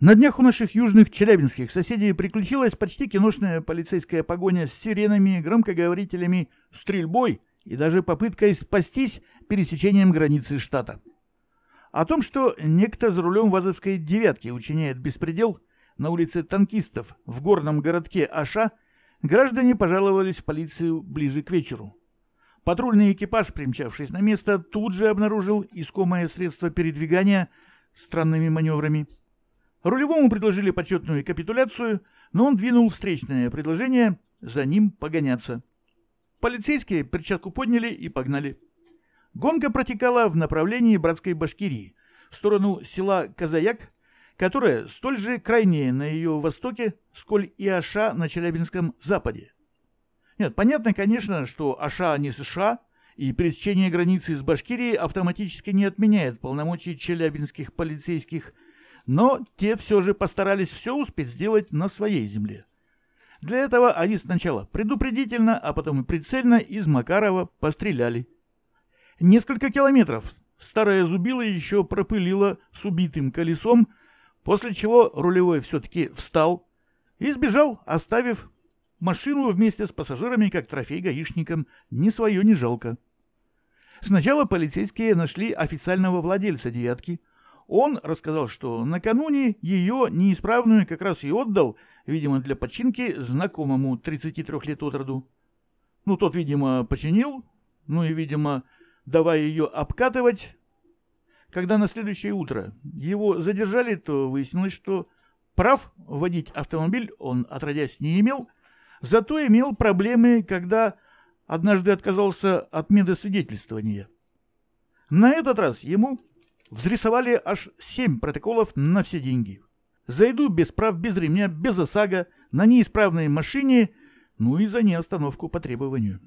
На днях у наших южных челябинских соседей приключилась почти киношная полицейская погоня с сиренами, громкоговорителями, стрельбой и даже попыткой спастись пересечением границы штата. О том, что некто за рулем вазовской «девятки» учиняет беспредел на улице Танкистов в горном городке Аша, граждане пожаловались в полицию ближе к вечеру – Патрульный экипаж, примчавшись на место, тут же обнаружил искомое средство передвигания странными маневрами. Рулевому предложили почетную капитуляцию, но он двинул встречное предложение за ним погоняться. Полицейские перчатку подняли и погнали. Гонка протекала в направлении братской Башкирии, в сторону села Казаяк, которое столь же крайнее на ее востоке, сколь и Аша на Челябинском западе. Нет, понятно, конечно, что Аша не США, и пересечение границы с Башкирией автоматически не отменяет полномочий челябинских полицейских, но те все же постарались все успеть сделать на своей земле. Для этого они сначала предупредительно, а потом и прицельно из Макарова постреляли. Несколько километров старая зубила еще пропылила с убитым колесом, после чего рулевой все-таки встал и сбежал, оставив Машину вместе с пассажирами, как трофей гаишникам, ни свое не жалко. Сначала полицейские нашли официального владельца «девятки». Он рассказал, что накануне ее неисправную как раз и отдал, видимо, для починки знакомому 33 лет от роду. Ну, тот, видимо, починил, ну и, видимо, давая ее обкатывать. Когда на следующее утро его задержали, то выяснилось, что прав водить автомобиль он, отродясь, не имел – Зато имел проблемы, когда однажды отказался от медосвидетельствования. На этот раз ему взрисовали аж семь протоколов на все деньги. Зайду без прав, без ремня, без ОСАГО, на неисправной машине, ну и за неостановку по требованию.